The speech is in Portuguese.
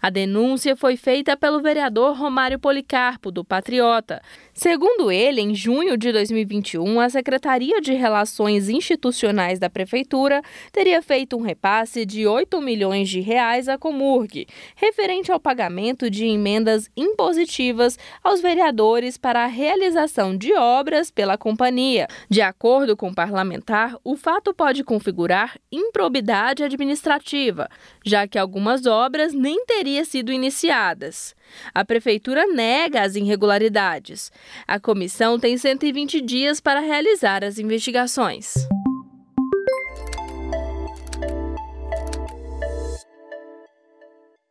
A denúncia foi feita pelo vereador Romário Policarpo, do Patriota. Segundo ele, em junho de 2021, a Secretaria de Relações Institucionais da Prefeitura teria feito um repasse de 8 milhões de reais à Comurg, referente ao pagamento de emendas impositivas aos vereadores para a realização de obras pela companhia. De acordo com o parlamentar, o fato pode configurar improbidade administrativa, já que algumas obras nem teriam teria sido iniciadas. A prefeitura nega as irregularidades. A comissão tem 120 dias para realizar as investigações.